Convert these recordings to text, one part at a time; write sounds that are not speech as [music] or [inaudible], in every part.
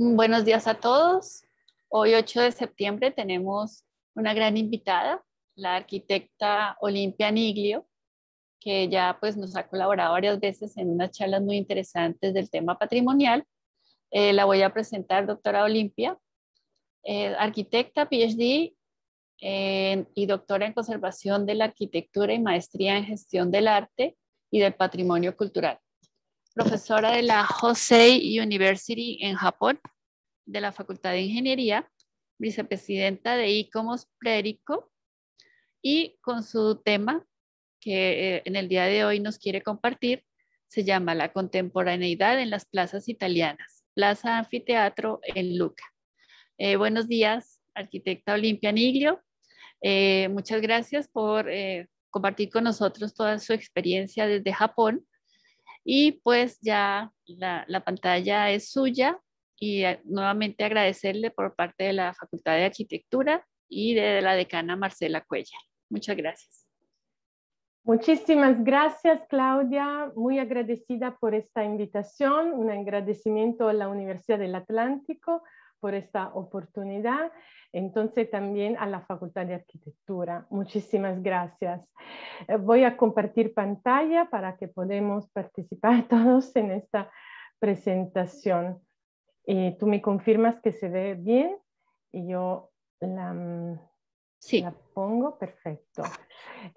Buenos días a todos. Hoy 8 de septiembre tenemos una gran invitada, la arquitecta Olimpia Niglio, que ya pues nos ha colaborado varias veces en unas charlas muy interesantes del tema patrimonial. Eh, la voy a presentar, doctora Olimpia, eh, arquitecta PhD y doctora en conservación de la arquitectura y maestría en gestión del arte y del patrimonio cultural profesora de la Hosei University en Japón, de la Facultad de Ingeniería, vicepresidenta de ICOMOS Prérico, y con su tema que eh, en el día de hoy nos quiere compartir, se llama La contemporaneidad en las plazas italianas, Plaza Anfiteatro en Luca. Eh, buenos días, arquitecta Olimpia Niglio. Eh, muchas gracias por compartir con nosotros toda su experiencia desde Japón y pues ya la, la pantalla es suya y eh, nuevamente agradecerle por parte de la Facultad de Arquitectura y de la decana Marcela Cuella. Muchas gracias. Muchísimas gracias, Claudia. Muy agradecida por esta invitación. Un agradecimiento a la Universidad del Atlántico por esta oportunidad. Entonces también a la Facultad de Arquitectura. Muchísimas gracias. Eh, voy a compartir pantalla para que podamos [laughs] participar todos en esta presentación. Y tú me confirmas que se ve bien y yo la, mm, sí. la pongo. Perfecto.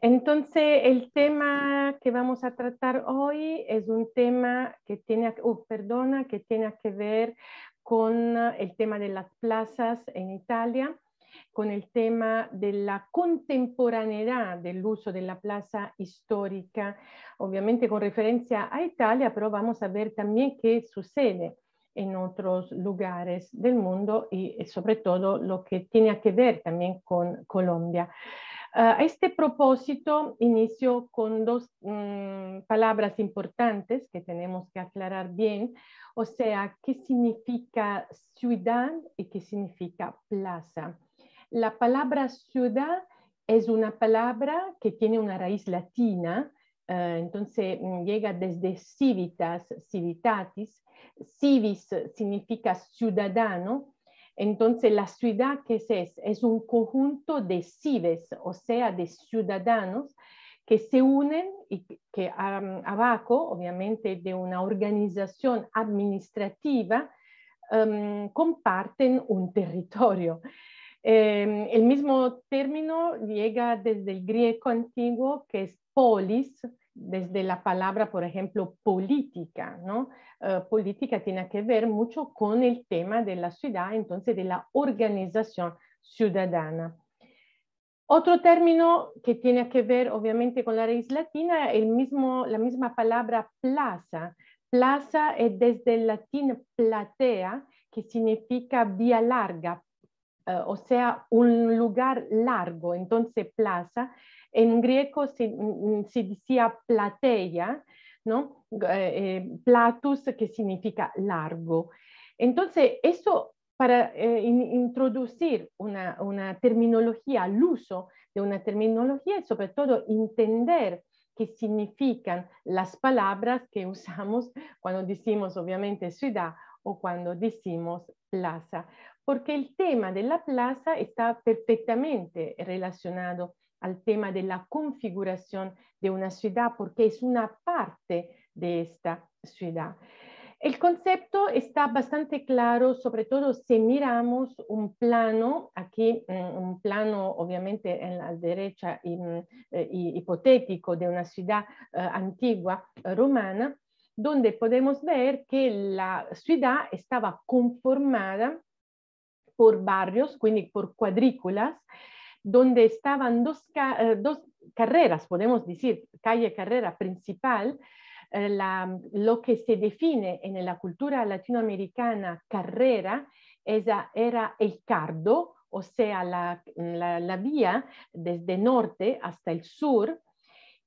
Entonces el tema que vamos a tratar hoy es un tema que tiene, uh, perdona, que tiene que ver con ah, el tema de las plazas en Italia, con el tema de la contemporaneidad del uso de la plaza histórica, obviamente con referencia a Italia, pero vamos a ver también qué sucede en otros lugares del mundo y eh, sobre todo lo que tiene que ver también con Colombia a ah, este propósito, inicio con dos mm, palabras importantes que tenemos que aclarar bien, o sea, qué significa ciudad y qué significa plaza. La palabra ciudad es una palabra que tiene una raíz latina, ah, entonces mm, llega desde civitas, civitatis. Civis significa ciudadano entonces, la ciudad, ¿qué es? Es un conjunto de cives, o sea, de ciudadanos que se unen y que abajo, obviamente, de una organización administrativa, comparten un territorio. Em, el mismo término llega desde el griego antiguo, que es polis, desde la palabra, por ejemplo, política, ¿no? Eh, política tiene que ver mucho con el tema de la ciudad, entonces de la organización ciudadana. Otro término que tiene que ver obviamente con la raíz latina, el la misma palabra plaza. Plaza es desde el latín platea, que significa vía larga, eh, o sea, un lugar largo. Entonces, plaza en griego se, mm, mm, decía plateia, ¿no? Eh, eh, platus, que significa largo. Entonces, eso para eh, introducir una, terminología el uso de una terminología y sobre todo entender qué significan las palabras que usamos cuando decimos obviamente ciudad o cuando decimos plaza, porque el tema de la plaza está perfectamente relacionado al tema de la configuración de una ciudad porque es una parte de esta ciudad. El concepto está bastante claro, sobre todo si miramos un plano, aquí mm, un plano obviamente en la derecha mm, eh, hipotético de una ciudad eh, antigua eh, romana, donde podemos ver que la ciudad estaba conformada por barrios, quindi por cuadrículas, donde estaban eh, dos, carreras, podemos decir, calle carrera principal, eh, lo que se define en la cultura latinoamericana carrera era el cardo, o sea, la, vía desde norte hasta el sur,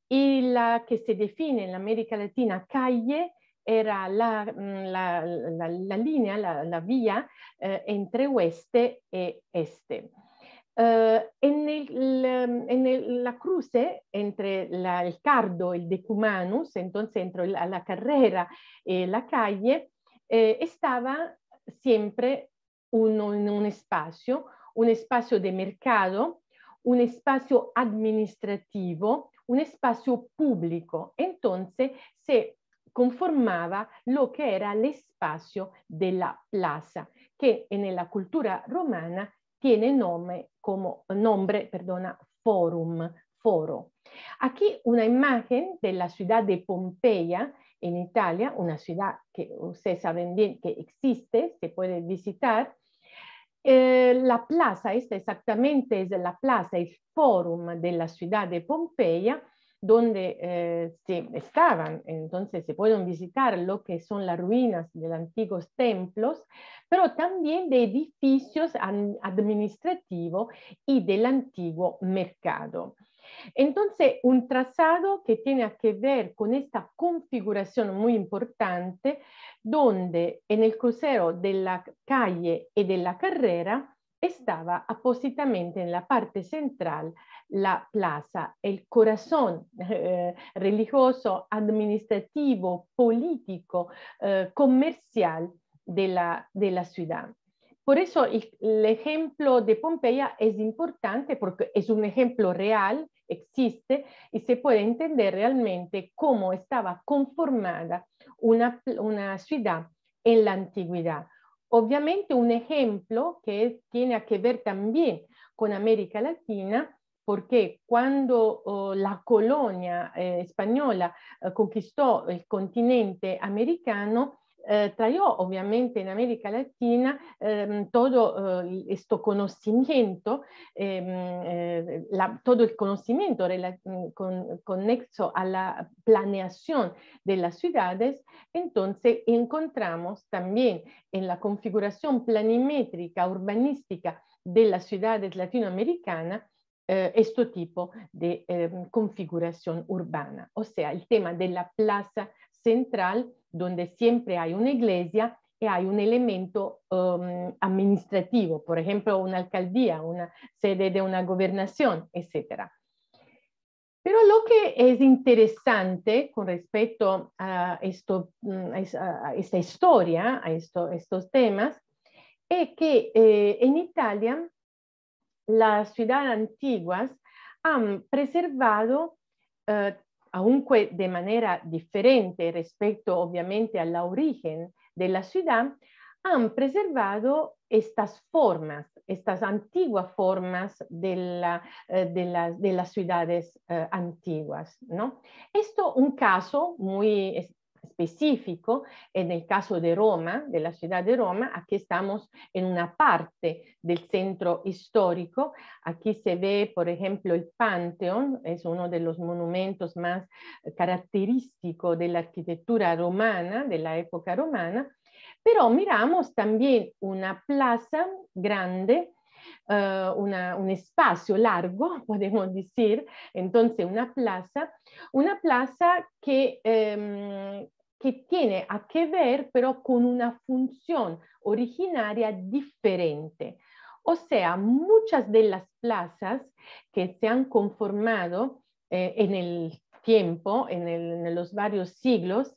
y la que se define en América Latina calle era la, mm, línea, la, vía eh, entre oeste y e este. Uh, e, nel, e, nella cruce, entre la, el cardo, il decumanus, entonces entre la, la carrera y la calle, eh, estaba siempre un, un, espacio, un espacio di mercato, un espacio administrativo, un espacio pubblico. Entonces se conformava lo che era el espacio de plaza, che en la cultura romana tiene nome como nombre, perdona, Forum, Foro. Aquí una imagen de la ciudad de Pompeya en Italia, una ciudad que ustedes saben bien que existe, se puede visitar. Eh, la plaza, esta exactamente es la plaza, el Forum de la ciudad de Pompeya, donde eh, se estaban, entonces se pueden visitar lo que son las ruinas de los antiguos templos, pero también de edificios administrativos y del antiguo mercado. Entonces, un trazado que tiene que ver con esta configuración muy importante, donde en el crucero de la calle y de la carrera estaba apositamente en la parte central la plaza, el corazón [laughs] eh, religioso, administrativo, político, eh, comercial de la, ciudad. Por eso el, ejemplo de Pompeya es importante porque es un ejemplo real, existe y se puede entender realmente cómo estaba conformada una ciudad en la antigüedad. Obviamente un ejemplo que tiene a que ver también con América Latina, porque cuando oh, la colonia eh, española eh, conquistó el continente americano, Eh, Trayó obviamente en América Latina ehm, todo este eh, e conocimiento, ehm, eh, todo el conocimiento mm, con, conexo a la planeación de las ciudades, entonces encontramos también en la configuración planimétrica urbanística de las ciudades latinoamericanas este tipo de ehm, configuración urbana, o sea, el tema de la plaza central donde siempre hay una iglesia y hay un elemento um, administrativo, por ejemplo, una alcaldía, una sede de una gobernación, etcétera Pero lo que es interesante con respecto a, esto, mm, a esta historia, a estos temas, es que eh, en Italia las ciudades antiguas han preservado eh, aunque de manera diferente respecto obviamente al origen de la ciudad, han preservado estas formas, estas antiguas formas de, eh, las ciudades eh, antiguas. ¿no? Esto un caso muy específico, en el caso de Roma, de la ciudad de Roma, aquí estamos en una parte del centro histórico. Aquí se ve, por ejemplo, el Panteón, es uno de los monumentos más característicos de la arquitectura romana, de la época romana. Pero miramos también una plaza grande eh, un espacio largo, [laughs] podemos decir, entonces una plaza, una plaza em, que, tiene a que ver pero con una función originaria diferente. O sea, muchas de las plazas que se han conformado eh, en el tiempo, en, los varios siglos,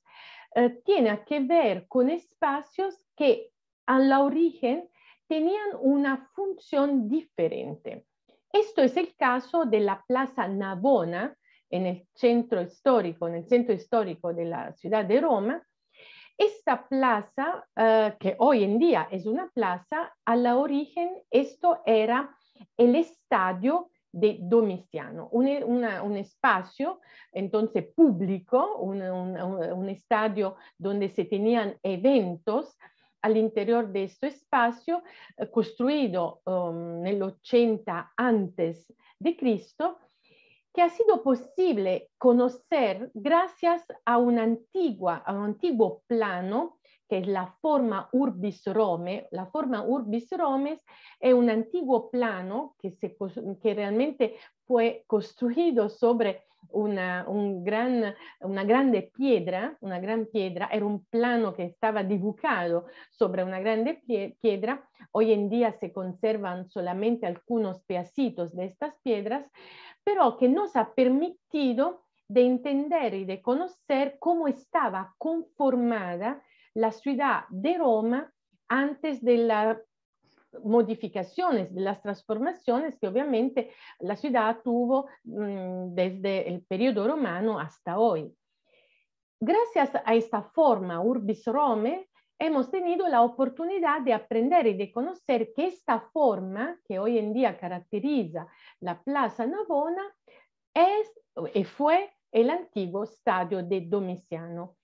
eh, tiene a que ver con espacios que a la origen tenían una función diferente. Esto es el caso de la Plaza Navona en el centro histórico, en el centro histórico de la ciudad de Roma. Esta plaza, eh, que hoy en día es una plaza, a la origen esto era el estadio de Domestiano, un, espacio entonces público, un, estadio donde se tenían eventos all'interior di questo spazio eh, costruito um, ehm, nell'80 antes de Cristo, que ha sido possibile conoscere grazie a, un antiguo plano che è la forma Urbis Rome. La forma Urbis Romes è un antiguo plano che, se, che realmente fu costruito sobre una, un gran, una grande piedra, una gran era un plano que estaba dibujado sobre una grande piedra. Hoy en día se conservan solamente algunos pedacitos de estas piedras, pero que nos ha permitido de entender y de conocer cómo estaba conformada la ciudad de Roma antes de la modificaciones, de las transformaciones que obviamente la ciudad tuvo mmm, desde el periodo romano hasta hoy. Gracias a esta forma Urbis Rome, hemos tenido la oportunidad de aprender y de conocer que esta forma que hoy en día caracteriza la Plaza Navona es y eh, fue el antiguo estadio de Domiciano.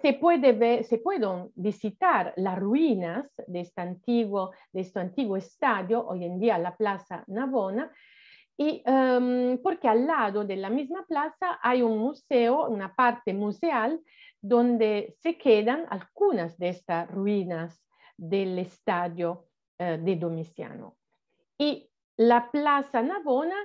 se, puede se pueden visitar las ruinas de este, antiguo, de este antiguo estadio, hoy en día la Plaza Navona, y, em, porque al lado de la misma plaza hay un museo, una parte museal, donde se quedan algunas de estas ruinas del estadio eh, de Domiciano. Y la Plaza Navona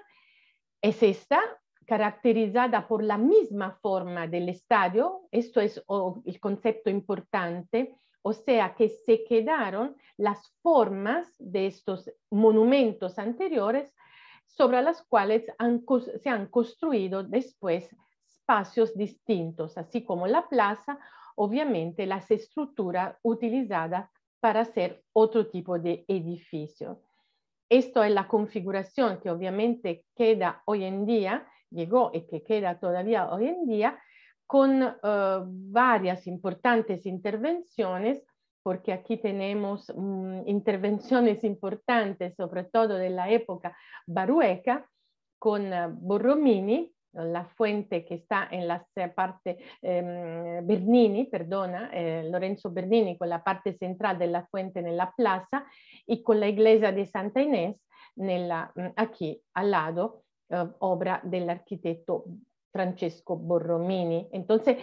es esta, caracterizada por la misma forma del estadio, esto es el concepto importante, o sea que se quedaron las formas de estos monumentos anteriores sobre las cuales se han construido después espacios distintos, así como la plaza, obviamente las estructuras utilizadas para hacer otro tipo de edificio. Esto es la configuración que obviamente queda hoy en día llegó y que queda todavía hoy en día, con eh, varias importantes intervenciones, porque aquí tenemos mm, intervenciones importantes, sobre todo de la época barueca, con eh, Borromini, la fuente que está en la parte em, Bernini, perdona, eh, Lorenzo Bernini con la parte central de la fuente en la plaza y con la iglesia de Santa Inés mm, aquí al lado eh, obra del arquitecto Francesco Borromini. Entonces,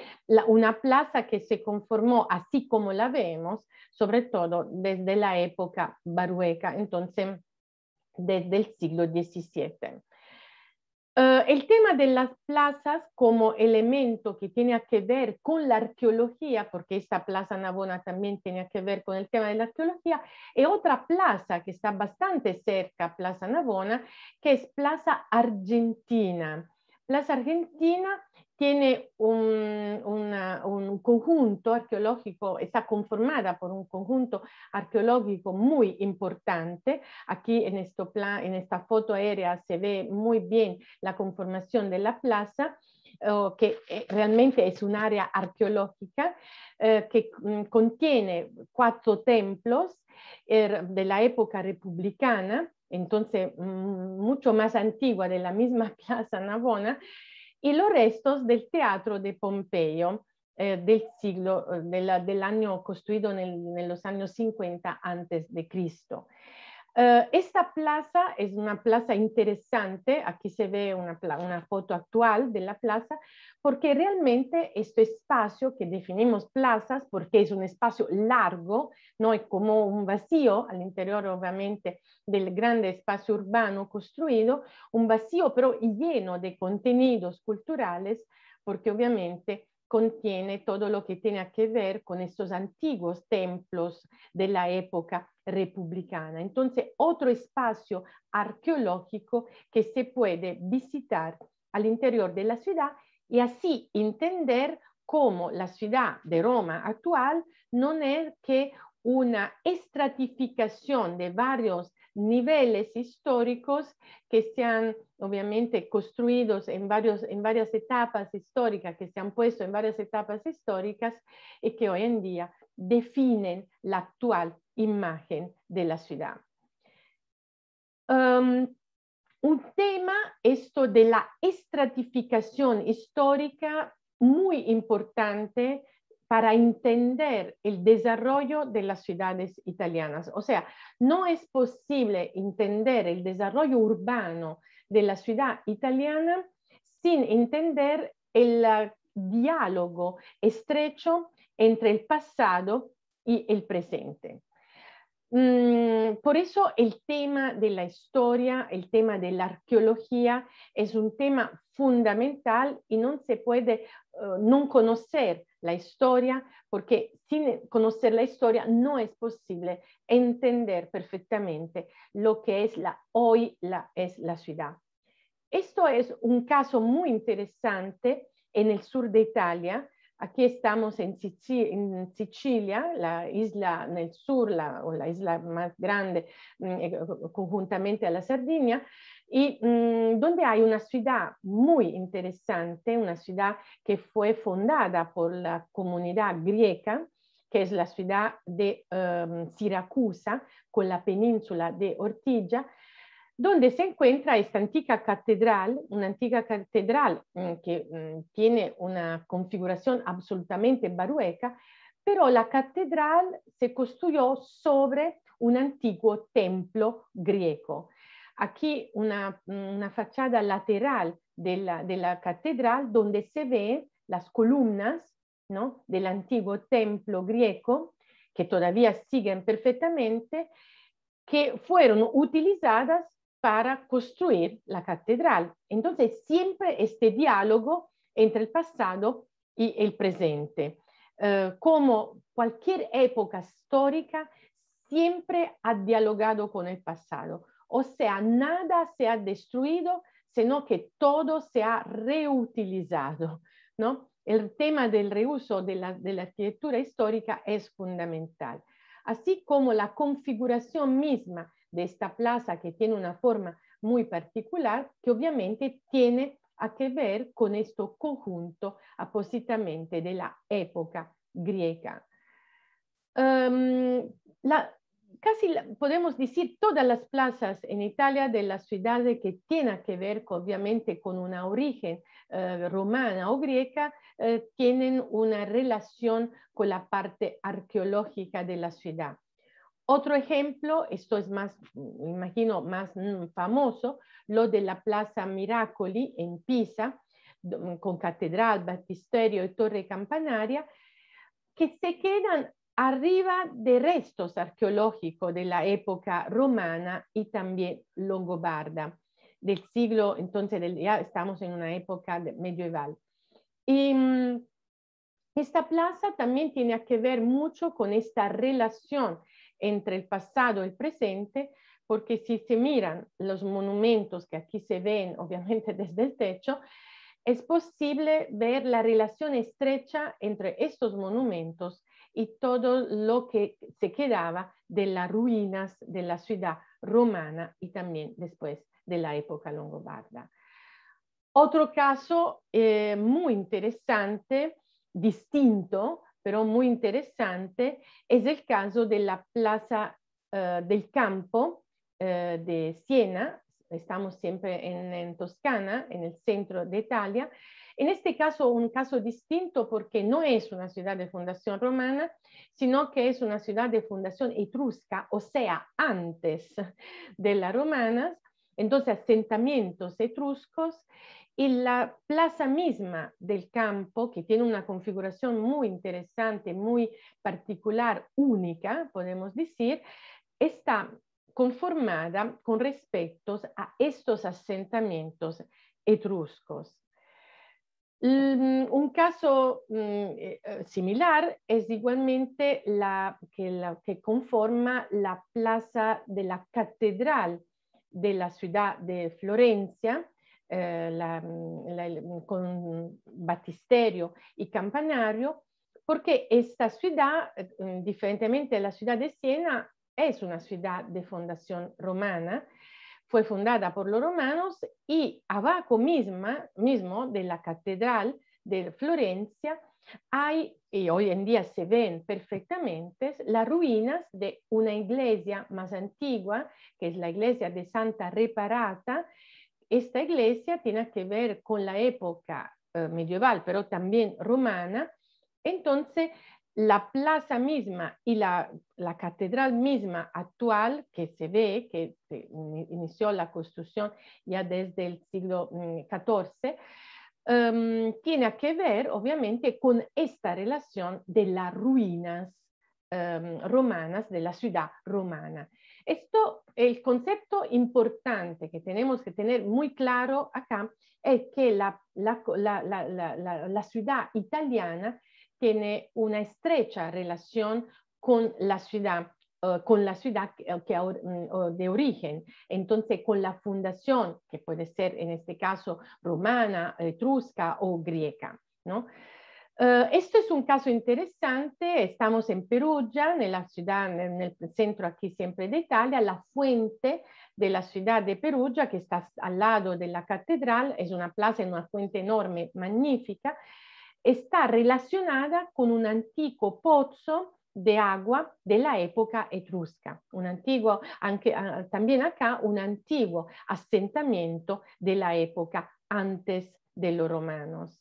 una plaza que se conformó así como la vemos, sobre todo desde la época barueca, entonces desde el siglo XVII. Eh, el tema de las plazas como elemento que tiene que ver con la arqueología, porque esta plaza Navona también tiene que ver con el tema de la arqueología, y otra plaza que está bastante cerca, Plaza Navona, que es Plaza Argentina. Plaza Argentina tiene un, conjunto arqueológico, está conformada por un conjunto arqueológico muy importante. Aquí en, esta foto aérea se ve muy bien la conformación de la plaza, eh, que eh, realmente es un área arqueológica eh, que mm, contiene cuatro templos de la época republicana entonces mm, mucho más antigua, de la misma [laughs] Plaza Navona, y los restos del Teatro de Pompeyo eh, del siglo, eh, del año construido en, los años 50 a.C., eh, esta plaza es una plaza interesante, aquí se ve una, una, foto actual de la plaza, porque realmente este espacio que definimos plazas, porque es un espacio largo, no es como un vacío al interior obviamente del grande espacio urbano construido, un vacío pero lleno de contenidos culturales, porque obviamente contiene todo lo que tiene que ver con estos antiguos templos de la época republicana. Entonces, otro espacio arqueológico que se puede visitar al interior de la ciudad y así entender cómo la ciudad de Roma actual no es que una estratificación de varios niveles históricos que se han obviamente construido en, varios, en varias etapas históricas, que se han puesto en varias etapas históricas y que hoy en día definen la actual imagen de la ciudad. un tema, esto de la estratificación histórica, muy importante para entender el desarrollo de las ciudades italianas. O sea, no es posible entender el desarrollo urbano de la ciudad italiana sin entender el diálogo estrecho entre el pasado y el presente. Mm, por eso el tema de la historia, el tema de la arqueología es un tema fundamental y no se puede eh, no conocer la historia, porque sin conocer la historia no es posible entender perfectamente lo que es la, hoy la, es la ciudad. Esto es un caso muy interesante en el sur de Italia. Aquí estamos en, Sicilia, la isla el sur, la, o la isla más grande, mm, eh, conjuntamente a la Sardinia, y mmm, donde hay una ciudad muy interesante, una ciudad que fue fundada por la comunidad griega, que es la ciudad de um, Siracusa, con la península de Ortigia, donde se encuentra esta antigua catedral, una antigua catedral mmm, que mmm, tiene una configuración absolutamente barueca, pero la catedral se construyó sobre un antiguo templo griego aquí una, una fachada lateral de la, de la, catedral donde se ven las columnas ¿no? del antiguo templo griego, que todavía siguen perfectamente, que fueron utilizadas para construir la catedral. Entonces, siempre este diálogo entre el pasado y el presente. Eh, como cualquier época histórica, siempre ha dialogado con el pasado. O sea, nada se ha destruido, sino que todo se ha reutilizado, ¿no? El tema del reuso de la, arquitectura histórica es fundamental, así como la configuración misma de esta plaza que tiene una forma muy particular, que obviamente tiene a que ver con este conjunto appositamente de la época griega. Em, la, casi podemos decir todas las plazas en Italia de las ciudades que tienen que ver obviamente con una origen eh, romana o griega, eh, tienen una relación con la parte arqueológica de la ciudad. Otro ejemplo, esto es más, imagino, más mm, famoso, lo de la Plaza Miracoli en Pisa, con catedral, baptisterio y torre campanaria, que se quedan arriba de restos arqueológicos de la época romana y también longobarda, del siglo, entonces del, ya estamos en una época medieval. Y mm, esta plaza también tiene que ver mucho con esta relación entre el pasado y el presente, porque si se miran los monumentos que aquí se ven, obviamente [laughs] desde el techo, es posible ver la relación estrecha entre estos monumentos y todo lo que se quedaba de las ruinas de la ciudad romana y también después de la época longobarda. Otro caso eh, muy interesante, distinto, pero muy interesante, es el caso de la Plaza eh, del Campo eh, de Siena. Estamos siempre en Toscana, en el centro de Italia, en este caso, un caso distinto porque no es una ciudad de fundación romana, sino que es una ciudad de fundación etrusca, o sea, antes de las romanas, entonces asentamientos etruscos y la plaza misma del campo, que tiene una configuración muy interesante, muy particular, única, podemos decir, está conformada con respecto a estos asentamientos etruscos. Mm, un caso mm, eh, eh, similar es igualmente la que, conforma la plaza de la catedral de la ciudad de Florencia, eh, mm, con batisterio y campanario, porque esta ciudad, diferentemente de la ciudad de Siena, es una ciudad de fundación romana fue fundada por los romanos y abajo misma, mismo de la catedral de Florencia hay, y hoy en día se ven perfectamente, las ruinas de una iglesia más antigua, que es la iglesia de Santa Reparata. Esta iglesia tiene que ver con la época eh, medieval, pero también romana. Entonces, la plaza misma y la, catedral misma actual, que se ve que inició la construcción ya desde el siglo XIV, mm, em, tiene que ver obviamente con esta relación de las ruinas em, romanas, de la ciudad romana. Esto, el concepto importante que tenemos que tener muy claro acá es que la ciudad italiana tiene una estrecha relación con la ciudad, eh, con la ciudad que, eh, mm, de origen. Entonces, con la fundación, que puede ser en este caso romana, etrusca o griega. ¿no? Eh, esto es un caso interesante, estamos en Perugia, la ciudad, el centro aquí siempre de Italia, la fuente de la ciudad de Perugia, que está al lado de la catedral, es una plaza, es una fuente enorme, magnífica, está relacionada con un antiguo pozo de agua de la época etrusca, un antiguo, ah, también acá un antiguo asentamiento de la época antes de los romanos.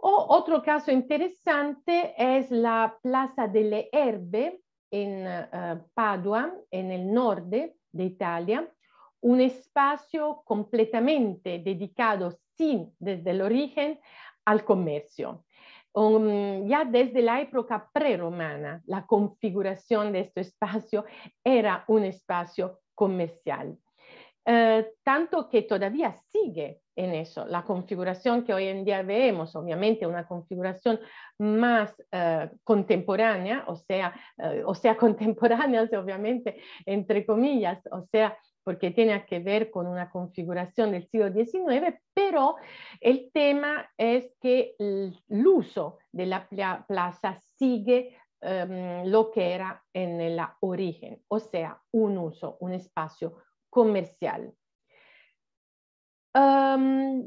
otro caso interesante es la Plaza delle Herbe en eh, Padua, en el norte de Italia, un espacio completamente dedicado sin, desde el origen al comercio. Um, ya desde la época prerromana, la configuración de este espacio era un espacio comercial. Eh, tanto que todavía sigue en eso. La configuración que hoy en día vemos, obviamente, una configuración más eh, contemporánea, o sea, contemporáneas, eh, o sea, [laughs] contemporánea, obviamente, entre comillas, o sea, porque tiene que ver con una configuración del siglo XIX, pero el tema es que el, uso de la plaza sigue em, lo que era en el origen, o sea, un uso, un espacio comercial. Em,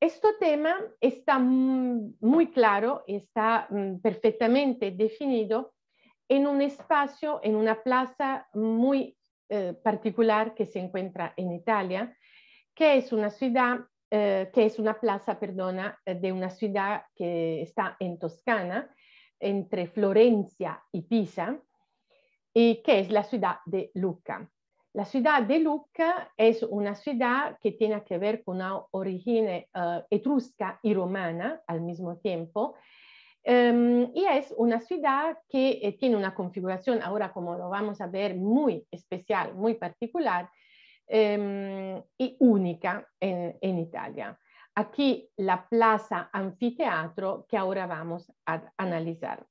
este tema está muy claro, está mm, perfectamente definido en un espacio, en una plaza muy eh, particular que se encuentra en Italia, que es una ciudad, eh, que es una plaza, perdona, eh, de una ciudad que está en Toscana, entre Florencia y Pisa, y que es la ciudad de Lucca. La ciudad de Lucca es una ciudad que tiene que ver con una origen etrusca y romana al mismo tiempo, Em, y es una ciudad que eh, tiene una configuración, ahora como lo vamos a ver, muy especial, muy particular em, y única en, Italia. Aquí la plaza anfiteatro que ahora vamos a analizar.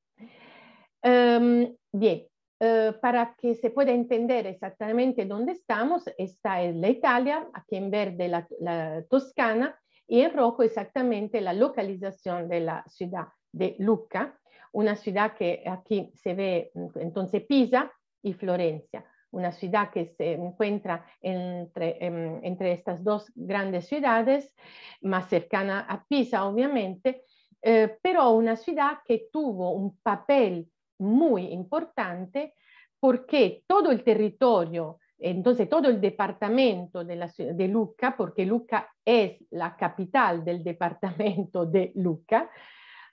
Em, bien, eh, para que se pueda entender exactamente dónde estamos, está es la Italia, aquí en verde la, la Toscana y en rojo exactamente la localización de la ciudad de Lucca, una ciudad que aquí se ve entonces Pisa y Florencia, una ciudad que se encuentra entre, em, estas dos grandes ciudades, más cercana a Pisa obviamente, eh, pero una ciudad que tuvo un papel muy importante porque todo el territorio, entonces todo el departamento de, de Lucca, porque Lucca es la capital del departamento de Lucca,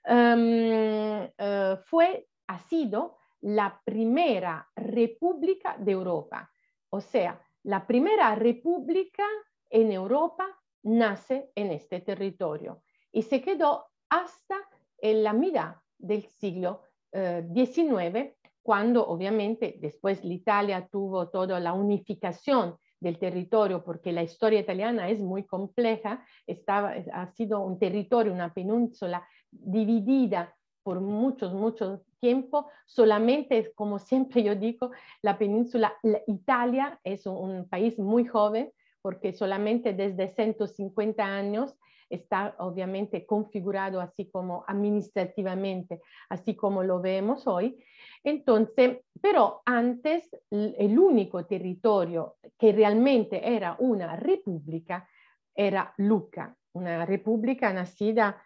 Em, eh, fue, ha sido la primera república de Europa. O sea, la primera república en Europa nace en este territorio y se quedó hasta en la mitad del siglo XIX, eh, cuando obviamente después la Italia tuvo toda la unificación del territorio, porque la historia italiana es muy compleja, estaba, ha sido un territorio, una península dividida por muchos, muchos tiempo, solamente, como siempre yo digo, la península, Italia es un, país muy joven porque solamente desde 150 años está obviamente configurado así como administrativamente, así como lo vemos hoy. Entonces, pero antes el único territorio que realmente era una república era Lucca, una república nacida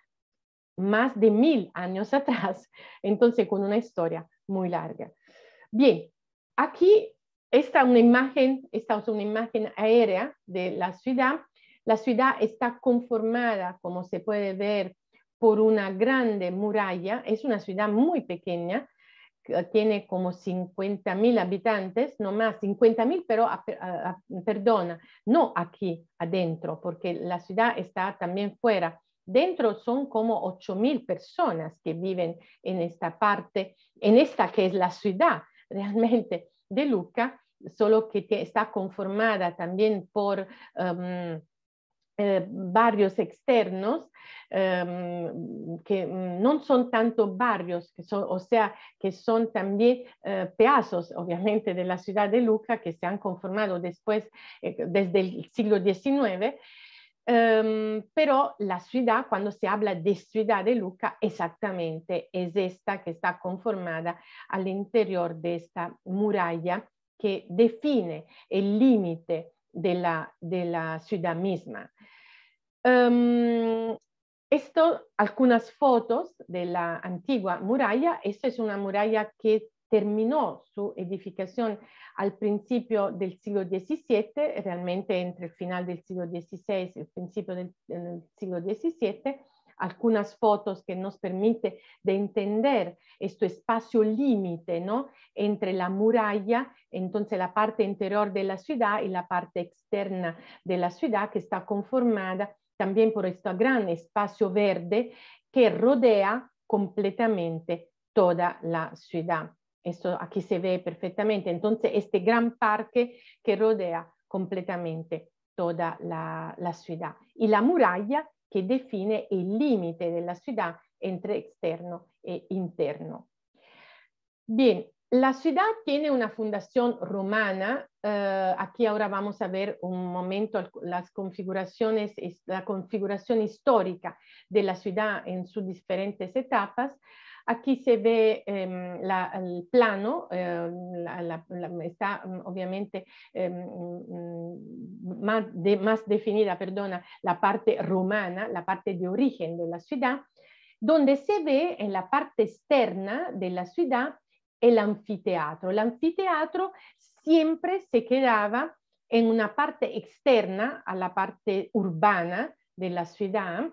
más de mil años [laughs] atrás, entonces con una historia muy larga. Bien, aquí está una imagen, esta es una imagen aérea de la ciudad. La ciudad está conformada, como se puede ver, por una grande muralla. Es una ciudad muy pequeña, tiene como 50.000 habitantes, no más, 50.000, pero, perdona, no aquí adentro, porque la ciudad está también fuera, Dentro son como 8.000 personas que viven en esta parte, en esta que es la ciudad realmente de Luca, solo que está conformada también por em, eh, barrios externos em, que no son tanto barrios, o sea, que son también eh, pedazos, obviamente, de la ciudad de Lucca que se han conformado después, eh, desde el siglo XIX Em, pero la ciudad, cuando se habla de ciudad de Luca, exactamente es esta que está conformada al interior de esta muralla que define el límite de la ciudad misma. Em, esto, algunas fotos de la antigua muralla. Esta es una muralla que terminó su edificación al principio del siglo XVII, realmente entre el final del siglo XVI y el principio del, siglo XVII, algunas fotos que nos permite de entender este espacio límite, ¿no? Entre la muralla, entonces la parte interior de la ciudad y la parte externa de la ciudad que está conformada también por este gran espacio verde que rodea completamente toda la ciudad. Esto aquí se ve perfectamente. Entonces, este gran parque que rodea completamente toda la, ciudad. Y la muralla que define el límite de la ciudad entre externo e interno. Bien, la ciudad tiene una fundación romana. Eh, aquí ahora vamos a ver un momento las configuraciones, la configuración histórica de la ciudad en sus diferentes etapas. Aquí se ve em, el plano, em, está mm, obviamente em, mm, más, definida perdona, la parte romana, la parte de origen de la ciudad, donde se ve en la parte externa de la ciudad el anfiteatro. El anfiteatro siempre se quedaba en una parte externa a la parte urbana de la ciudad,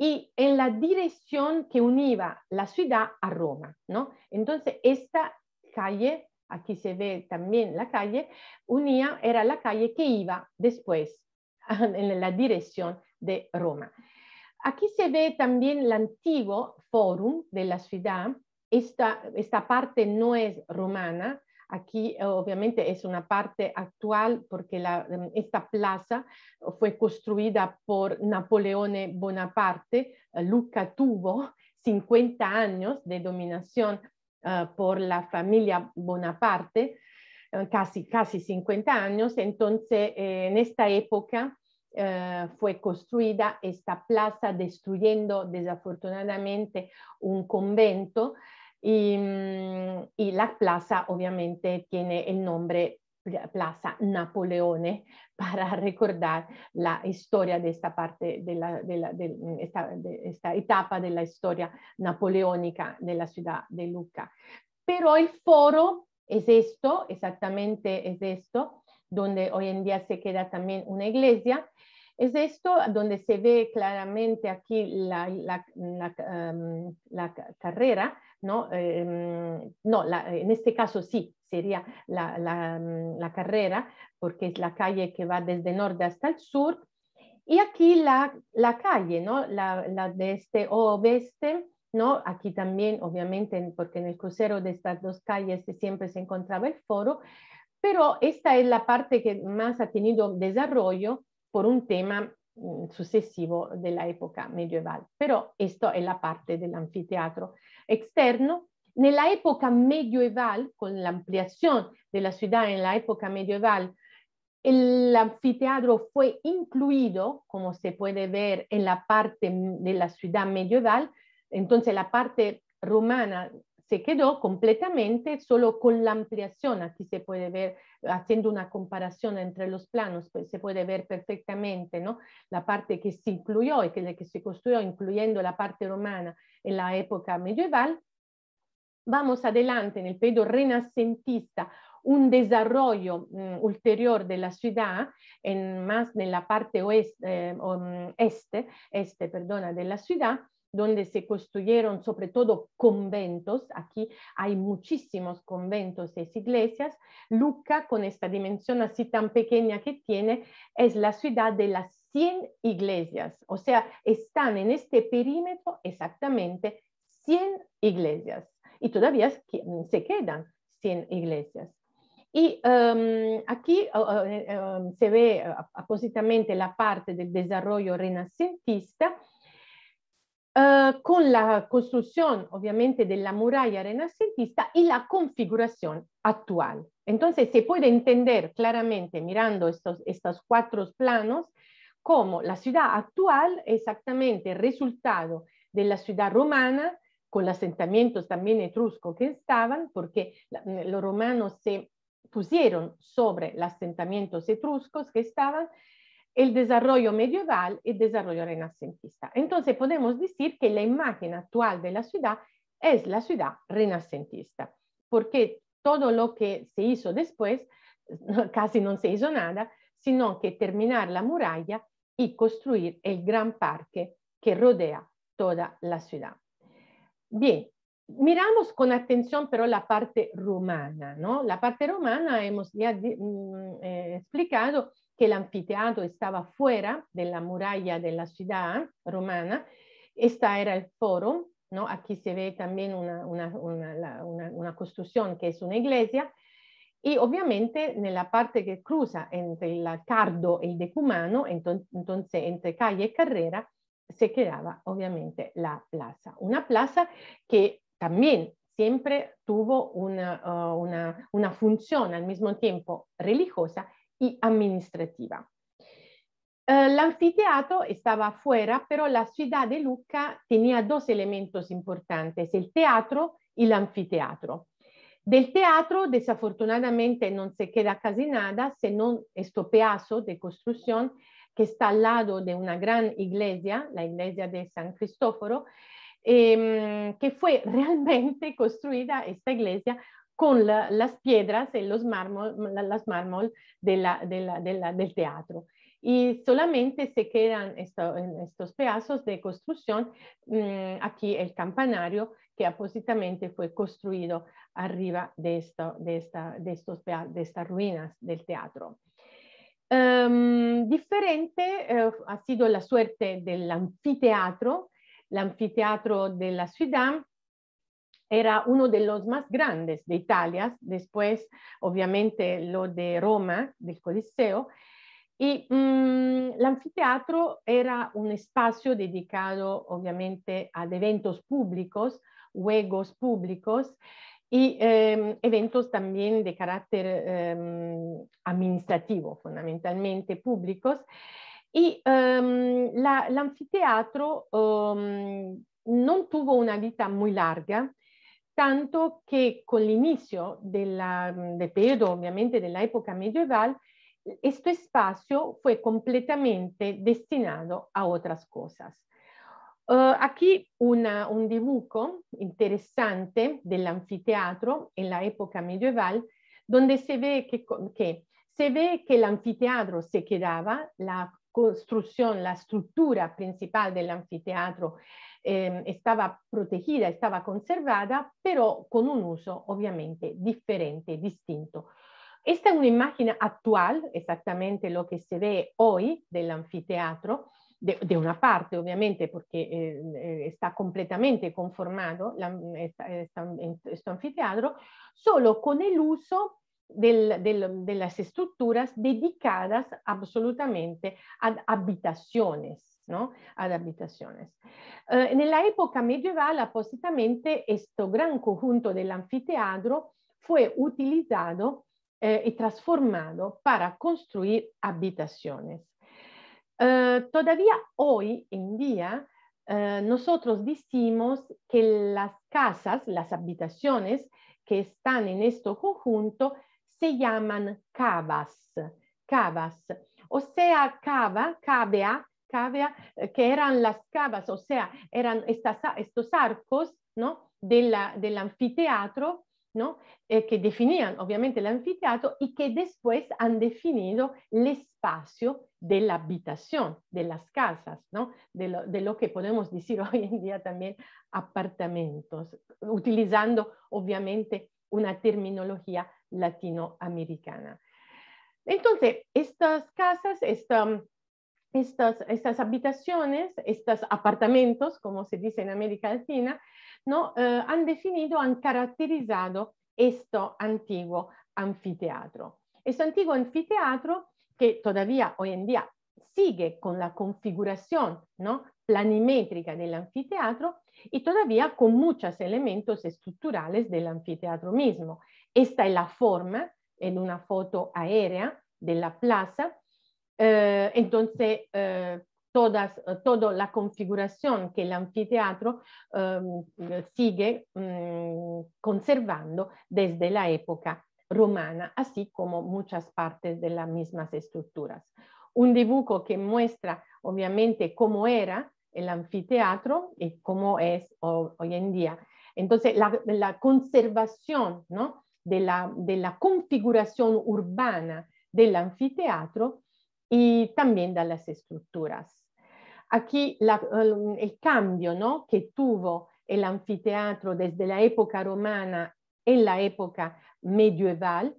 y en la dirección que unía la ciudad a Roma. ¿no? Entonces, esta calle, aquí se ve también la calle, unía, era la calle que iba después [laughs] en la dirección de Roma. Aquí se ve también el antiguo forum de la ciudad. Esta, esta parte no es romana, Aquí eh, obviamente es una parte actual porque mm, esta plaza fue construida por Napoleón Bonaparte. Eh, Luca tuvo 50 años de dominación eh, por la familia Bonaparte, casi, casi 50 años. Entonces, en esta época fue construida esta plaza destruyendo desafortunadamente un convento Mm, y, la plaza obviamente tiene el nombre Plaza Napoleone [laughs] para recordar la historia de esta parte, de, la, mm, esta, esta, etapa de la historia napoleónica de la ciudad de Lucca. Pero el foro es esto, exactamente es esto, donde hoy en día se queda también una iglesia es esto donde se ve claramente aquí la, em, carrera, ¿no? Em, no en este caso sí, sería em, la, carrera, porque es la calle que va desde norte hasta el sur. Y aquí la, calle, ¿no? La, de este o oeste, ¿no? Aquí también, obviamente, porque en el crucero de estas dos calles siempre se encontraba el foro, pero esta es la parte que más ha tenido desarrollo por un tema mm, sucesivo de la época medieval pero esto es la parte del anfiteatro externo en la época medieval con la la ampliación de ciudad en la época medieval el anfiteatro fue incluido, como se puede ver en la parte de la ciudad medieval, entonces la parte romana se quedó completamente solo con la ampliación. Aquí se puede ver, haciendo una comparación entre los planos, pues se puede ver perfectamente ¿no? la parte que se incluyó y que, se construyó, incluyendo la parte romana en la época medieval. Vamos adelante en el periodo renacentista, un desarrollo mm, ulterior de la ciudad, en, más en la parte oeste, eh, mm, este, este perdona, de la ciudad, donde se construyeron sobre todo conventos, aquí hay muchísimos conventos y iglesias, Lucca, con esta dimensión así tan pequeña que tiene, es la ciudad de las 100 iglesias, o sea, están en este perímetro exactamente 100 iglesias y todavía se quedan 100 iglesias. Y em, aquí eh, eh, em, se ve eh, apositamente la parte del desarrollo renacentista eh, con la construcción obviamente de la muralla renacentista y la configuración actual. Entonces se puede entender claramente mirando estos, estos cuatro planos como la ciudad actual es exactamente el resultado de la ciudad romana con asentamientos también etruscos que estaban, porque los romanos se pusieron sobre los asentamientos etruscos que estaban el desarrollo medieval y el desarrollo renacentista. Entonces podemos decir que la imagen actual de la ciudad es la ciudad renacentista, porque todo lo que se hizo después, [laughs] casi no se hizo nada, sino que terminar la muralla y construir el gran parque que rodea toda la ciudad. Bien, miramos con atención pero la parte romana, ¿no? La parte romana hemos ya mm, eh, explicado que el anfiteatro estaba fuera de la muralla de la ciudad romana. Esta era el foro, ¿no? Aquí se ve también una, construcción que es una iglesia. Y obviamente en la parte que cruza entre el Cardo y el Decumano, entonces entre calle y Carrera, se quedaba obviamente la plaza. Una plaza que también siempre tuvo una uh, función al mismo tiempo religiosa administrativa. Eh, anfiteatro estaba afuera, pero la ciudad de Lucca tenía dos elementos importantes, el teatro y el anfiteatro. Del teatro, desafortunadamente, no se queda casi nada, se no este pedazo de construcción que está al lado de una gran iglesia, la iglesia de San Cristóforo, eh, que fue realmente [laughs] construida esta iglesia con las piedras y los mármoles las mármol del teatro. Y solamente se quedan estos pedazos de construcción mm, aquí el campanario que apósitamente fue construido arriba de, de, estas ruinas del teatro. Em, diferente eh, ha sido la suerte del anfiteatro, el anfiteatro de la ciudad era uno de los más grandes de Italia, después obviamente lo de Roma, del Coliseo, y mm, el anfiteatro era un espacio dedicado obviamente a eventos públicos, juegos públicos y em, eventos también de carácter em, administrativo, fundamentalmente públicos. Y em, el anfiteatro no tuvo una vida muy larga tanto que con el inicio mm, del periodo obviamente, de la época medieval, este espacio fue completamente destinado a otras cosas. Eh, aquí un dibujo interesante del anfiteatro en la época medieval, donde se ve que, se ve que el anfiteatro se quedaba, la construcción, la estructura principal del anfiteatro eh, estaba protegida, estaba conservata, però con un uso ovviamente differente, distinto. Questa è una imagen actual, exactamente lo che se vede oggi del anfiteatro, de, una parte ovviamente, perché ehm, eh, está completamente conformato eh, eh, eh, questo anfiteatro, solo con el uso del, del, dedicate las estructuras dedicadas a habitaciones. ¿no? a habitaciones. Eh, en la época medieval, apósitamente, este gran conjunto del anfiteatro fue utilizado eh, y transformado para construir habitaciones. Eh, todavía hoy en día, nosotros decimos que las casas, las habitaciones que están en este conjunto se llaman cavas, cavas, o sea, cava, cavea, eh, que eran las cavas, o sea, eran estos arcos del anfiteatro eh, que definían obviamente el anfiteatro y que después han definido el espacio de la habitación, de las casas, de, lo, que podemos decir [laughs] hoy en día también apartamentos, utilizando obviamente una terminología latinoamericana. Entonces, estas casas, están estas, habitaciones, estos apartamentos, como se dice en América Latina, ¿no? Eh, han definido, han caracterizado este antiguo anfiteatro. Este antiguo anfiteatro que todavía hoy en día sigue con la configuración ¿no? planimétrica del anfiteatro y todavía con muchos elementos estructurales del anfiteatro mismo. Esta es la forma en una foto aérea de la plaza eh, entonces, eh, toda eh, la configuración que el anfiteatro em, sigue mm, conservando desde la época romana, así como muchas partes de las mismas estructuras. Un dibujo que muestra obviamente cómo era el anfiteatro y cómo es hoy en día. Entonces, la, conservación de, la, de la configuración urbana del anfiteatro y también de las estructuras. Aquí el cambio que tuvo el anfiteatro desde la época romana en la época medieval,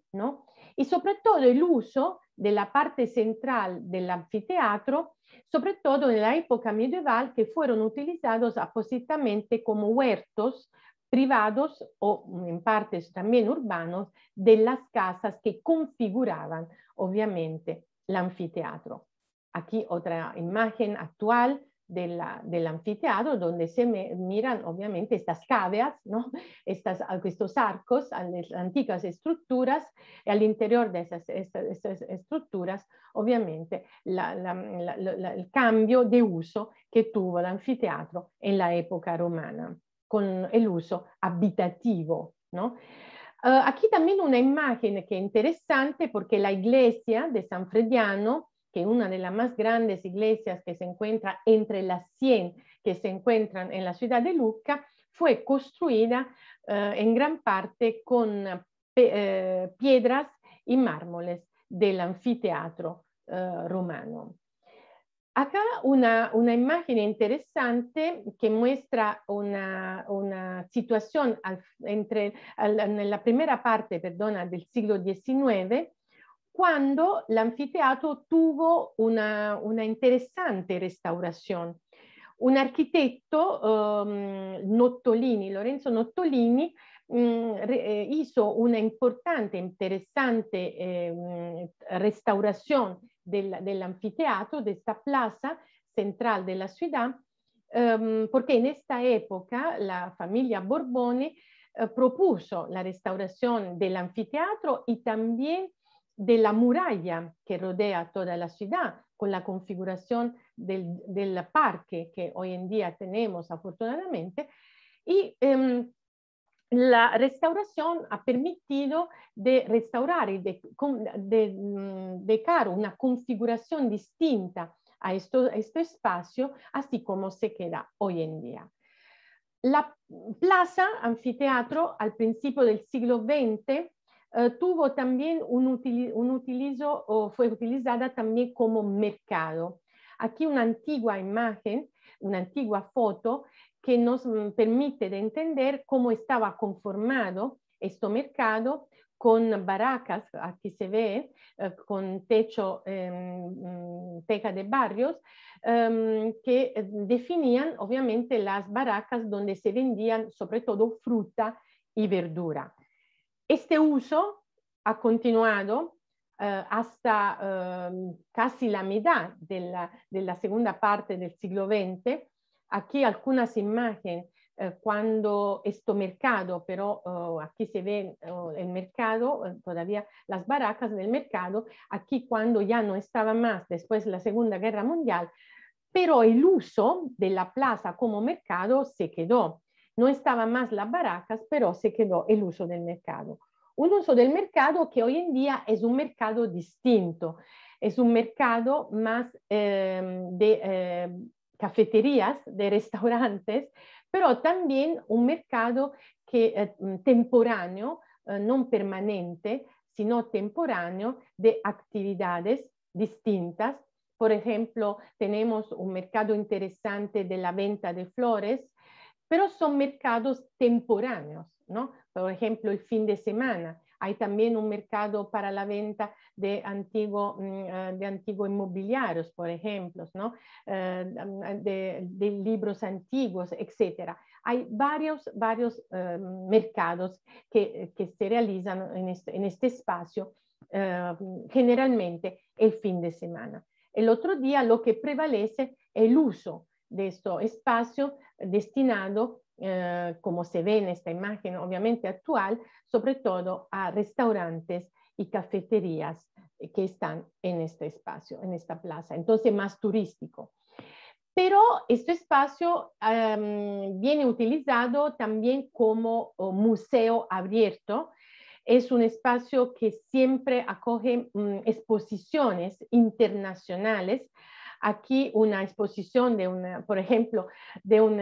y sobre todo el uso de la parte central del anfiteatro, sobre todo en la época medieval, que fueron utilizados apositamente como huertos privados o en partes también urbanos de las casas que configuraban, obviamente, anfiteatro. Aquí otra imagen actual del, del anfiteatro donde se miran obviamente estas caveas, ¿no? [laughs] estas, estos arcos, las antiguas estructuras y al interior de esas, estructuras obviamente el cambio de uso que tuvo el anfiteatro en la época romana con el uso habitativo. Ah, aquí también una imagen que es interesante porque la iglesia de San Frediano, que es una de las más grandes iglesias que se encuentra entre las 100 que se encuentran en la ciudad de Lucca, fue construida ah, en gran parte con ah, eh, piedras y mármoles del anfiteatro romano. Acá una, una imagen interesante que muestra una, una situación al, entre, al, nella primera parte perdona, del siglo XIX cuando l'anfiteatro tuvo una, una interesante restauración. Un arquitecto, um, Nottolini, Lorenzo Nottolini, mm, eh, hizo una importante, interesante eh, restauración del, dell'anfiteatro, di questa plaza central della città, ciudad, ehm, perché in questa epoca la famiglia Borbone eh, propuso la restaurazione dell'anfiteatro e anche della muralla che rodea tutta la città, con la configurazione del, del parque che oggi in día tenemos afortunadamente, y ehm, la restauración ha permitido de restaurar y de, dejar mm, una configuración distinta a, este espacio, así como se queda hoy en día. La plaza anfiteatro al principio del siglo XX eh, tuvo también un, un o fue utilizada también como mercado. Aquí una antigua imagen, una antigua foto que nos mm, permite de entender cómo estaba conformado este mercado con barracas, aquí se ve, eh, con techo, em, mm, teca de barrios, em, que eh, definían obviamente las baracas donde se vendían sobre todo fruta y verdura. Este uso ha continuado eh, hasta em, casi la mitad de la, de la segunda parte del siglo XX, Aquí algunas imágenes eh, cuando este mercado, pero oh, aquí se ve oh, el mercado, eh, todavía las barracas del mercado, aquí cuando ya no estaba más después de la Segunda Guerra Mundial, pero el uso de la plaza como mercado se quedó. No estaban más las barracas, pero se quedó el uso del mercado. Un uso del mercado que hoy en día es un mercado distinto, es un mercado más em, de, em, cafeterías, de restaurantes, pero también un mercado que, eh, mm, temporáneo, eh, no permanente, sino temporáneo, de actividades distintas. Por ejemplo, tenemos un mercado interesante de la venta de flores, pero son mercados temporáneos, ¿no? Por ejemplo, el fin de semana hay también un mercado para la venta de antiguo, mm, ah, de antiguos inmobiliarios, por ejemplo, ah, de, libros antiguos, etc. Hay varios, varios em, mercados que, se realizan en este, en este espacio em, generalmente el fin de semana. El otro día lo que prevalece es el uso de este espacio destinado eh, como se ve en esta imagen obviamente actual, sobre todo a restaurantes y cafeterías que están en este espacio, en esta plaza, entonces más turístico. Pero este espacio em, viene utilizado también como museo abierto, es un espacio que siempre acoge mm, exposiciones internacionales aquí una exposición de por ejemplo, de un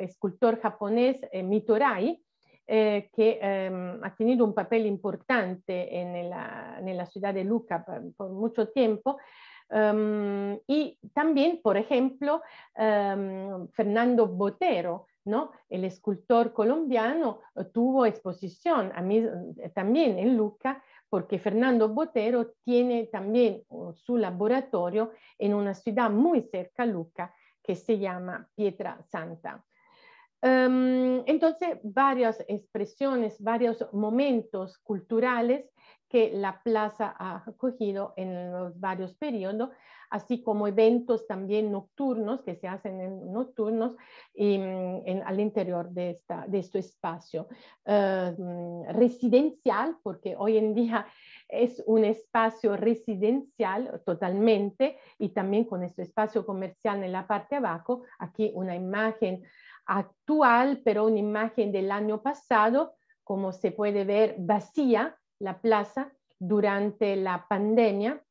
escultor japonés, eh, Mitorai, eh, que em, ha tenido un papel importante en la, ciudad de Luca por, mucho tiempo. Em, y también, por ejemplo, em, Fernando Botero, el escultor colombiano, eh, tuvo exposición también en Lucca porque Fernando Botero tiene también su laboratorio en una ciudad muy cerca a Luca que se llama Pietra Santa. Em, entonces, varias expresiones, varios momentos culturales que la plaza ha acogido en los varios periodos, así como eventos también nocturnos que se hacen en nocturnos mm, al interior de, este espacio. Eh, mm, residencial, porque hoy en día es un espacio residencial totalmente y también con este espacio comercial en la parte abajo, aquí una imagen actual, pero una imagen del año pasado, como se puede ver, vacía, la plaza durante la pandemia,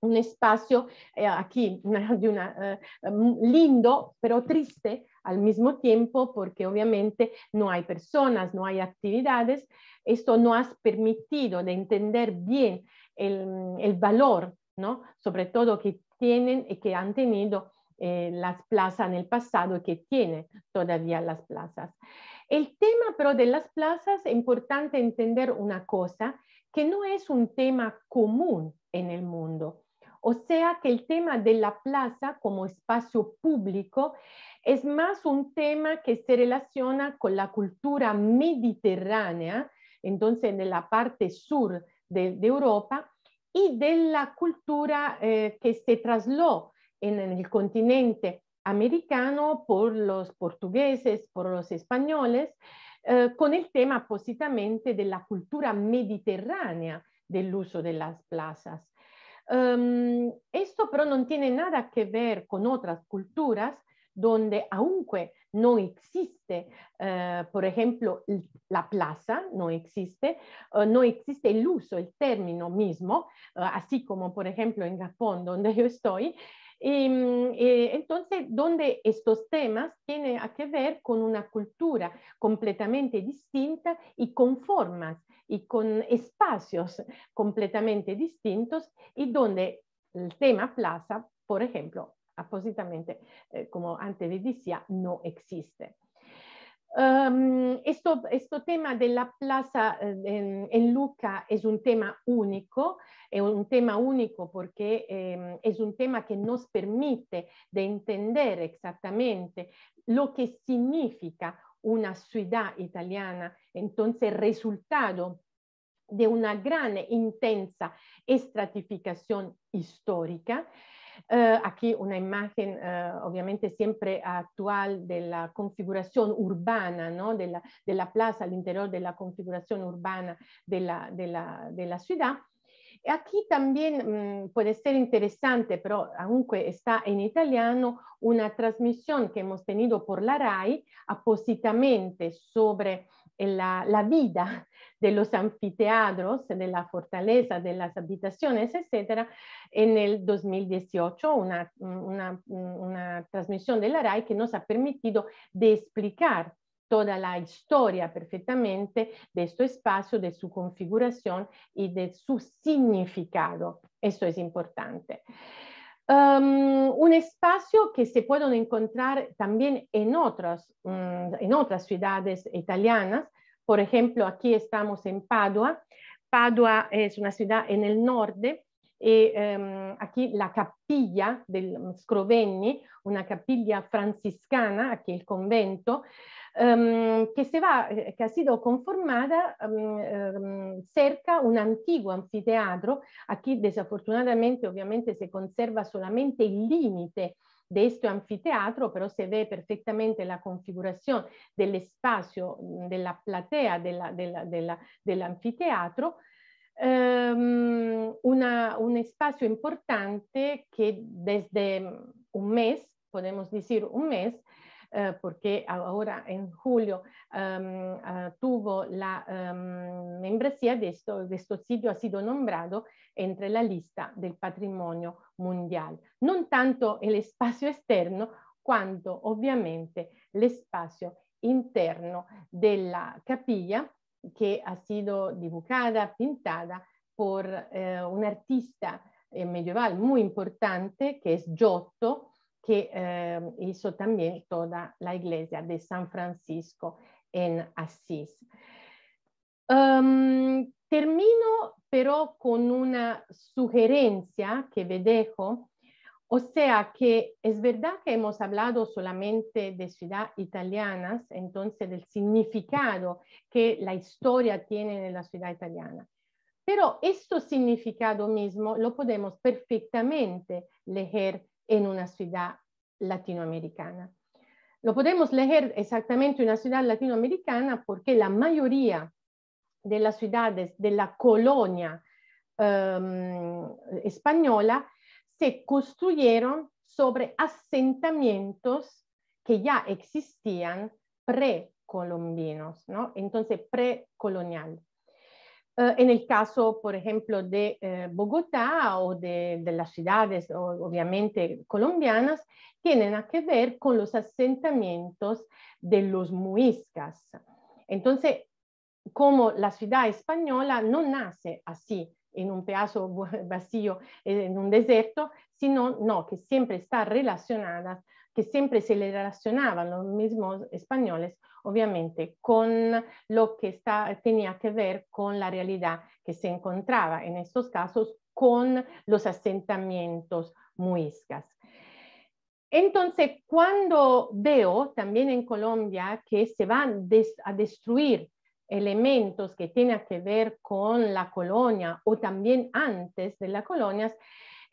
un espacio eh, aquí [laughs] eh, um, lindo, pero triste al mismo tiempo, porque obviamente no hay personas, no hay actividades. Esto no ha permitido de entender bien el, valor, sobre todo que tienen y eh, que han tenido las plazas en el pasado y que tienen todavía las plazas. El tema, pero de las plazas, es importante entender una cosa, que no es un tema común en el mundo. O sea que el tema de la plaza como espacio público es más un tema que se relaciona con la cultura mediterránea, entonces en la parte sur de, Europa, y de la cultura eh, que se trasló en el continente americano, por los portugueses, por los españoles, eh, con el tema de la cultura mediterránea del uso de las plazas. Em, esto pero no tiene nada que ver con otras culturas donde aunque no existe, eh, por ejemplo, la plaza, no existe, no existe el uso, el término mismo, eh, así como por ejemplo en Japón donde yo estoy, y, mm, eh, entonces, donde estos temas tienen a que ver con una cultura completamente distinta y con formas y con espacios completamente distintos y donde el tema plaza, por ejemplo, apositamente eh, como antes les decía, no existe. Este esto, tema de la plaza eh, en, Lucca Luca es un tema único, es eh, un tema único porque em, es un tema que nos permite de entender exactamente lo que significa una ciudad italiana, entonces resultado de una gran intensa estratificación histórica eh, aquí una imagen eh, obviamente siempre actual de la configuración urbana, de, la, plaza al interior de la configuración urbana de la, ciudad. Aquí también mm, puede ser interesante, pero aunque está en italiano, una transmisión que hemos tenido por la RAI apósitamente sobre la, vida de los anfiteatros, de la fortaleza, de las habitaciones, etcétera, en el 2018, una, una, transmisión de la RAI que nos ha permitido explicar toda la historia perfectamente de este espacio, de su configuración y de su significado. Eso es importante. Em, un espacio que se pueden encontrar también en otras, mm, en otras ciudades italianas. Por ejemplo, aquí estamos en Padua. Padua es una ciudad en el norte em, aquí la capilla del mm, Scrovegni, una capilla franciscana, aquí el convento, um, ehm, que se va, que eh, ha sido conformata um, cerca un antiguo anfiteatro. Aquí desafortunadamente ovviamente se conserva solamente il límite di questo anfiteatro, però se vede perfectamente la configurazione del espacio, de la platea del anfiteatro. Um, un espacio importante che desde un mes, podemos dire un mes, eh, porque ahora en julio um, uh, tuvo la um, ehm, membresía de, esto, de estos sitio, ha sido nombrado entre la lista del patrimonio mundial. No tanto el espacio externo, cuanto obviamente el espacio interno della capilla che ha sido dibujada, pintada por eh, un artista eh, medieval muy importante que es Giotto, que eh, hizo también toda la iglesia de San Francisco en Asís. Em, termino pero con una sugerencia que me dejo, o sea que es verdad que hemos hablado solamente de ciudades italianas, entonces del significado que la historia tiene en la ciudad italiana, pero este significado mismo lo podemos perfectamente leer en una ciudad latinoamericana. Lo podemos leer exactamente una ciudad latinoamericana porque la mayoría de las ciudades de la colonia em, española se construyeron sobre asentamientos que ya existían precolombinos, ¿no? Entonces, precolonial. Eh, en el caso, por ejemplo, de eh, Bogotá o de, las ciudades, obviamente, colombianas, tienen a que ver con los asentamientos de los muiscas. Entonces, como la ciudad española no nace así, en un pedazo [laughs] vacío, en un desierto, sino no, que siempre está relacionada que siempre se le relacionaban los mismos españoles, obviamente, con lo que tenía que ver con la realidad que se encontraba en estos casos con los asentamientos muiscas. Entonces, cuando veo también en Colombia que se van a destruir elementos que tienen que ver con la colonia o también antes de las colonias,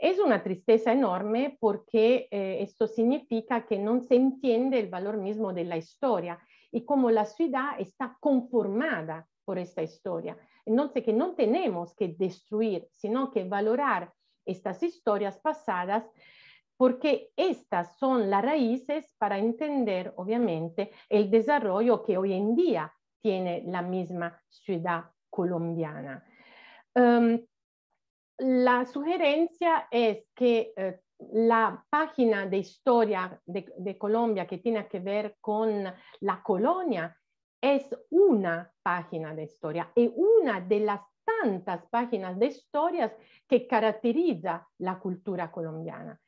es una tristeza enorme porque eh, esto significa que no se entiende el valor mismo de la historia y cómo la ciudad está conformada por esta historia. Entonces, que no tenemos que destruir, sino que valorar estas historias pasadas porque estas son las raíces para entender, obviamente, el desarrollo que hoy en día tiene la misma ciudad colombiana. Um, la sugerencia es que eh, la página de historia de, Colombia que tiene que ver con la colonia es una página de historia y una de las tantas páginas de historias que caracteriza la cultura colombiana.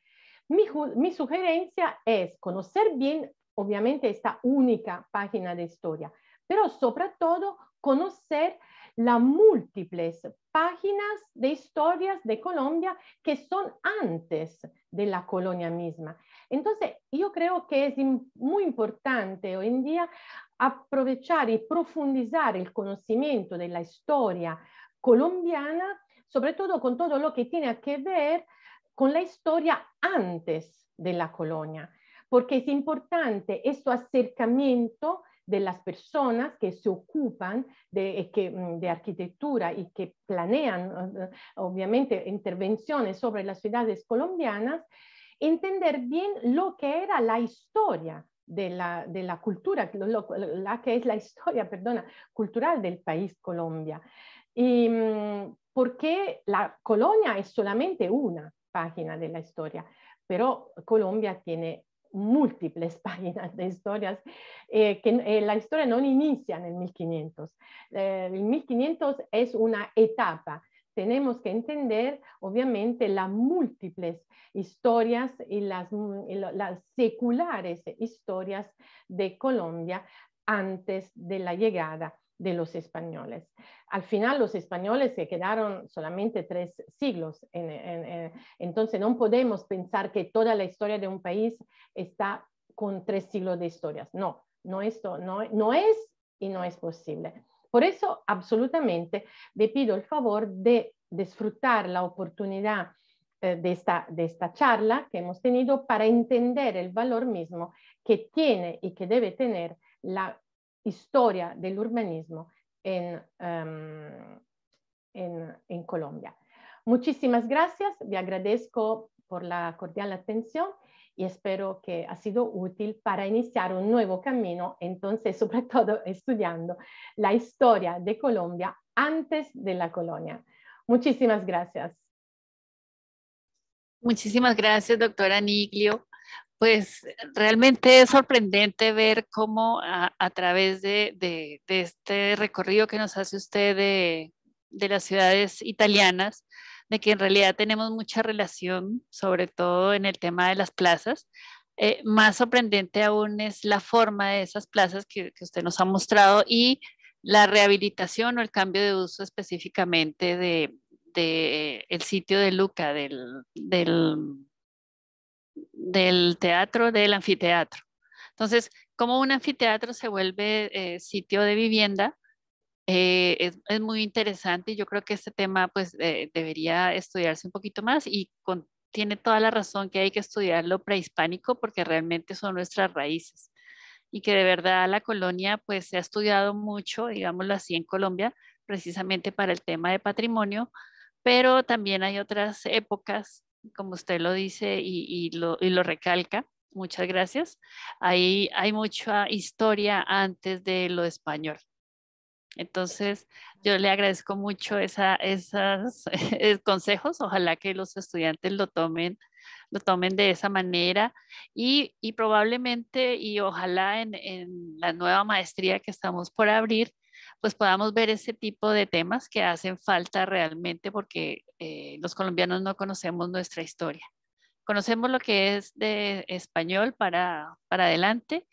Mi, mi sugerencia es conocer bien, obviamente, esta única página de historia, pero sobre todo conocer las múltiples páginas de historias de Colombia que son antes de la colonia misma. Entonces, yo creo que es muy importante hoy en día aprovechar y profundizar el conocimiento de la historia colombiana, sobre todo con todo lo que tiene que ver con la historia antes de la colonia, porque es importante este acercamiento de las personas que se ocupan de, eh, mm, arquitectura y que planean, eh, eh, obviamente, intervenciones sobre las ciudades colombianas, entender bien lo que era la historia de la, cultura, la que es la historia, perdona, cultural del país Colombia. Y, mm, porque la colonia es solamente una página de la historia, pero Colombia tiene múltiples [laughs] páginas de historias, eh, que eh, la historia no inicia en eh, el 1500. el 1500 es una etapa. Tenemos que entender, obviamente, las múltiples historias y las seculares historias de Colombia antes de la llegada de los españoles. Al final los españoles se quedaron solamente tres siglos, entonces no podemos pensar que toda la historia de un país está con tres siglos de historias. No, no, esto no, no es y no es posible. Por eso absolutamente le pido el favor de disfrutar la oportunidad eh, de, esta, de esta charla que hemos tenido para entender el valor mismo que tiene y que debe tener la historia del urbanismo em, en, Colombia. Muchísimas gracias, le agradezco por la cordial atención y espero que ha sido útil para iniciar un nuevo camino, entonces, [laughs] sobre todo estudiando la historia de Colombia antes de la colonia. Muchísimas gracias. Muchísimas gracias, doctora Niglio pues realmente es sorprendente ver cómo a, través de, este recorrido que nos hace usted de, las ciudades italianas, de que en realidad tenemos mucha relación, sobre todo en el tema de las plazas. Eh, más sorprendente aún es la forma de esas plazas que, usted nos ha mostrado y la rehabilitación o el cambio de uso específicamente de, eh, el sitio de Luca, del del teatro, del anfiteatro. Entonces, como un anfiteatro se vuelve eh, sitio de vivienda, eh, es, muy interesante y yo creo que este tema pues debería estudiarse un poquito más y tiene toda la razón que hay que estudiar lo prehispánico porque realmente son nuestras raíces y que de verdad la colonia pues se ha estudiado mucho, digámoslo así, en Colombia precisamente para el tema de patrimonio, pero también hay otras épocas como usted lo dice y, lo, recalca. Muchas gracias. Ahí hay mucha historia antes de lo español. Entonces, yo le agradezco mucho esos [laughs] consejos. Ojalá que los estudiantes lo tomen, lo tomen de esa manera y, probablemente y ojalá en la nueva maestría que estamos por abrir pues podamos ver ese tipo de temas que hacen falta realmente porque eh, los colombianos no conocemos nuestra historia. Conocemos lo que es de español para, para adelante,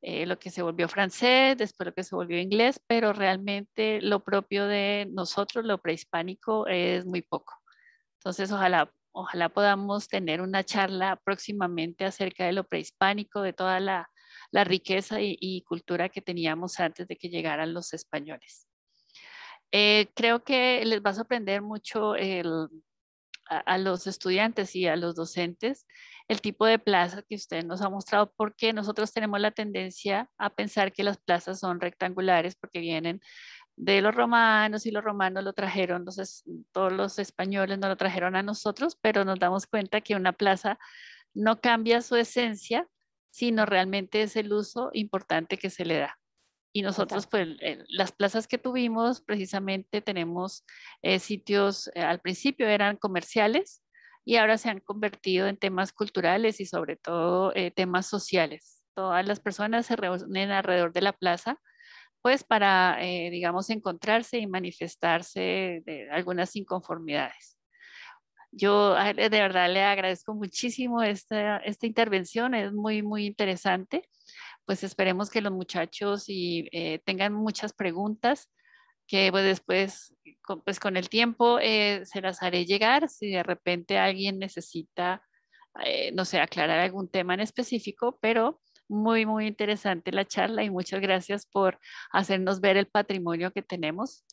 eh, lo que se volvió francés, después lo que se volvió inglés, pero realmente lo propio de nosotros, lo prehispánico, es muy poco. Entonces, ojalá, ojalá podamos tener una charla próximamente acerca de lo prehispánico, de toda la la riqueza y, cultura que teníamos antes de que llegaran los españoles. Eh, creo que les va a sorprender mucho a, los estudiantes y a los docentes el tipo de plaza que usted nos ha mostrado, porque nosotros tenemos la tendencia a pensar que las plazas son rectangulares porque vienen de los romanos y los romanos lo trajeron, entonces todos los españoles no lo trajeron a nosotros, pero nos damos cuenta que una plaza no cambia su esencia sino realmente es el uso importante que se le da. Y nosotros, pues, las plazas que tuvimos, precisamente tenemos eh, sitios, eh, al principio eran comerciales y ahora se han convertido en temas culturales y sobre todo eh, temas sociales. Todas las personas se reúnen alrededor de la plaza, pues, para, digamos, encontrarse y manifestarse de algunas inconformidades. Yo de verdad le agradezco muchísimo esta, esta intervención, es muy, muy interesante. Pues esperemos que los muchachos y, eh, tengan muchas preguntas que pues, después, con, pues con el tiempo eh, se las haré llegar. Si de repente alguien necesita, eh, no sé, aclarar algún tema en específico, pero muy, muy interesante la charla y muchas gracias por hacernos ver el patrimonio que tenemos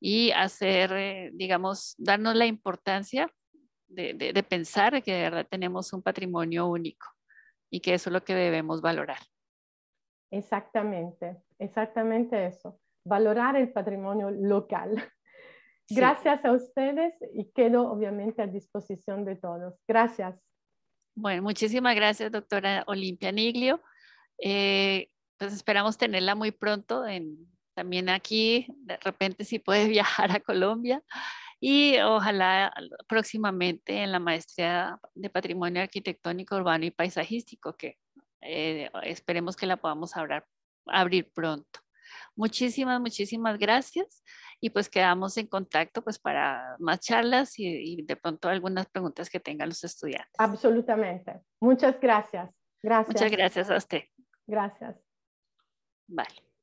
y hacer, digamos, darnos la importancia de, pensar que de verdad tenemos un patrimonio único y que eso es lo que debemos valorar. Exactamente, exactamente eso, valorar el patrimonio local. Gracias a ustedes y quedo obviamente a disposición de todos. Gracias. Bueno, muchísimas gracias, doctora Olimpia Niglio. Eh, pues esperamos tenerla muy pronto también aquí, de repente si puede [laughs] viajar a Colombia y ojalá próximamente en la maestría de patrimonio arquitectónico urbano y paisajístico que eh, esperemos que la podamos abrir pronto. Muchísimas, muchísimas gracias y pues quedamos en contacto pues para más charlas y, de pronto algunas preguntas que tengan los estudiantes. Absolutamente. Muchas gracias. Gracias. Muchas gracias a usted. Gracias. Vale.